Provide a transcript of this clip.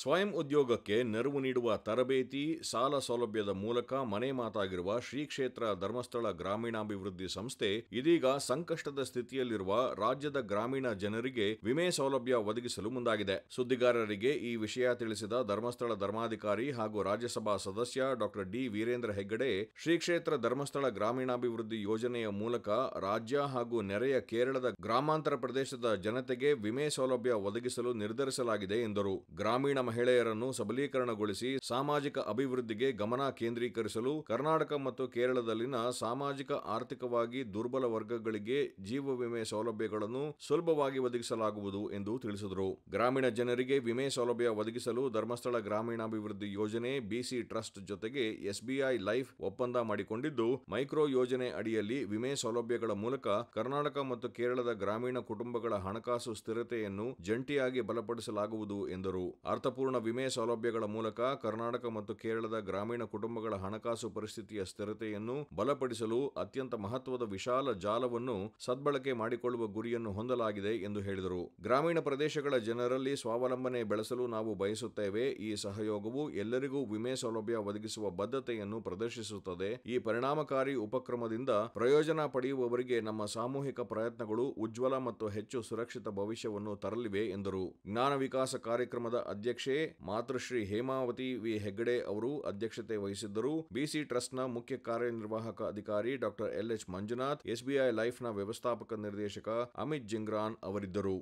ಸ್ವಯಂ ಉದ್ಯೋಗಕ್ಕೆ ನೆರವು ನೀಡುವ ತರಬೇತಿ ಸಾಲ ಸೌಲಭ್ಯದ ಮೂಲಕ ಮನೆ ಮಾತಾಗಿರುವ ಶ್ರೀ ಕ್ಷೇತ್ರ ಧರ್ಮಸ್ಥಳ ಗ್ರಾಮೀಣಾಭಿವೃದ್ಧಿ ಸಂಸ್ಥೆ ಇದೀಗ ಸಂಕಷ್ಟದ ಸ್ಥಿತಿಯಲ್ಲಿರುವ ರಾಜ್ಯದ ಗ್ರಾಮೀಣ ಜನರಿಗೆ ವಿಮೆ ಸೌಲಭ್ಯ ಒದಗಿಸಲು ಮುಂದಾಗಿದೆ ಸುದ್ದಿಗಾರರಿಗೆ ಈ ವಿಷಯ ತಿಳಿಸಿದ ಧರ್ಮಸ್ಥಳ ಧರ್ಮಾಧಿಕಾರಿ ಹಾಗೂ ರಾಜ್ಯಸಭಾ ಸದಸ್ಯ ಡಾಕ್ಟರ್ ಡಿ ವೀರೇಂದ್ರ ಹೆಗ್ಗಡೆ ಶ್ರೀ ಕ್ಷೇತ್ರ ಧರ್ಮಸ್ಥಳ ಗ್ರಾಮೀಣಾಭಿವೃದ್ಧಿ ಯೋಜನೆಯ ಮೂಲಕ ರಾಜ್ಯ ಹಾಗೂ ನೆರೆಯ ಕೇರಳದ ಗ್ರಾಮಾಂತರ ಪ್ರದೇಶದ ಜನತೆಗೆ ವಿಮೆ ಸೌಲಭ್ಯ ಒದಗಿಸಲು ನಿರ್ಧರಿಸಲಾಗಿದೆ ಎಂದರು ಗ್ರಾಮೀಣ ಮಹಿಳೆಯರನ್ನು ಸಬಲೀಕರಣಗೊಳಿಸಿ ಸಾಮಾಜಿಕ ಅಭಿವೃದ್ಧಿಗೆ ಗಮನ ಕೇಂದ್ರೀಕರಿಸಲು ಕರ್ನಾಟಕ ಮತ್ತು ಕೇರಳದಲ್ಲಿನ ಸಾಮಾಜಿಕ ಆರ್ಥಿಕವಾಗಿ ದುರ್ಬಲ ವರ್ಗಗಳಿಗೆ ಜೀವ ವಿಮೆ ಸೌಲಭ್ಯಗಳನ್ನು ಸುಲಭವಾಗಿ ಒದಗಿಸಲಾಗುವುದು ಎಂದು ತಿಳಿಸಿದರು ಗ್ರಾಮೀಣ ಜನರಿಗೆ ವಿಮೆ ಸೌಲಭ್ಯ ಒದಗಿಸಲು ಧರ್ಮಸ್ಥಳ ಗ್ರಾಮೀಣಾಭಿವೃದ್ಧಿ ಯೋಜನೆ ಬಿಸಿ ಟ್ರಸ್ಟ್ ಜೊತೆಗೆ ಎಸ್ಬಿಐ ಲೈಫ್ ಒಪ್ಪಂದ ಮಾಡಿಕೊಂಡಿದ್ದು ಮೈಕ್ರೋ ಯೋಜನೆ ಅಡಿಯಲ್ಲಿ ವಿಮೆ ಸೌಲಭ್ಯಗಳ ಮೂಲಕ ಕರ್ನಾಟಕ ಮತ್ತು ಕೇರಳದ ಗ್ರಾಮೀಣ ಕುಟುಂಬಗಳ ಹಣಕಾಸು ಸ್ಥಿರತೆಯನ್ನು ಜಂಟಿಯಾಗಿ ಬಲಪಡಿಸಲಾಗುವುದು ಎಂದರು ಅರ್ಥ ಪೂರ್ಣ ವಿಮೆ ಸೌಲಭ್ಯಗಳ ಮೂಲಕ ಕರ್ನಾಟಕ ಮತ್ತು ಕೇರಳದ ಗ್ರಾಮೀಣ ಕುಟುಂಬಗಳ ಹಣಕಾಸು ಪರಿಸ್ಥಿತಿಯ ಸ್ಥಿರತೆಯನ್ನು ಬಲಪಡಿಸಲು ಅತ್ಯಂತ ಮಹತ್ವದ ವಿಶಾಲ ಜಾಲವನ್ನು ಸದ್ಬಳಕೆ ಮಾಡಿಕೊಳ್ಳುವ ಗುರಿಯನ್ನು ಹೊಂದಲಾಗಿದೆ ಎಂದು ಹೇಳಿದರು ಗ್ರಾಮೀಣ ಪ್ರದೇಶಗಳ ಜನರಲ್ಲಿ ಸ್ವಾವಲಂಬನೆ ಬೆಳೆಸಲು ನಾವು ಬಯಸುತ್ತೇವೆ ಈ ಸಹಯೋಗವು ಎಲ್ಲರಿಗೂ ವಿಮೆ ಸೌಲಭ್ಯ ಒದಗಿಸುವ ಬದ್ಧತೆಯನ್ನು ಪ್ರದರ್ಶಿಸುತ್ತದೆ ಈ ಪರಿಣಾಮಕಾರಿ ಉಪಕ್ರಮದಿಂದ ಪ್ರಯೋಜನ ಪಡೆಯುವವರಿಗೆ ನಮ್ಮ ಸಾಮೂಹಿಕ ಪ್ರಯತ್ನಗಳು ಉಜ್ವಲ ಮತ್ತು ಹೆಚ್ಚು ಸುರಕ್ಷಿತ ಭವಿಷ್ಯವನ್ನು ತರಲಿವೆ ಎಂದರು ಜ್ಞಾನ ವಿಕಾಸ ಕಾರ್ಯಕ್ರಮದ ಅಧ್ಯಕ್ಷ ಅಧ್ಯಕ್ಷೆ ಮಾತೃಶ್ರೀ ಹೇಮಾವತಿ ವಿ ಹೆಗ್ಗಡೆ ಅವರು ಅಧ್ಯಕ್ಷತೆ ವಹಿಸಿದ್ದರು ಬಿಸಿ ಟ್ರಸ್ಟ್ನ ಮುಖ್ಯ ಕಾರ್ಯನಿರ್ವಾಹಕ ಅಧಿಕಾರಿ doctor L H Manjunath SBI ಲೈಫ್ನ ವ್ಯವಸ್ಥಾಪಕ ನಿರ್ದೇಶಕ ಅಮಿತ್ ಜಿಂಗ್ರಾನ್ ಅವರಿದ್ದರು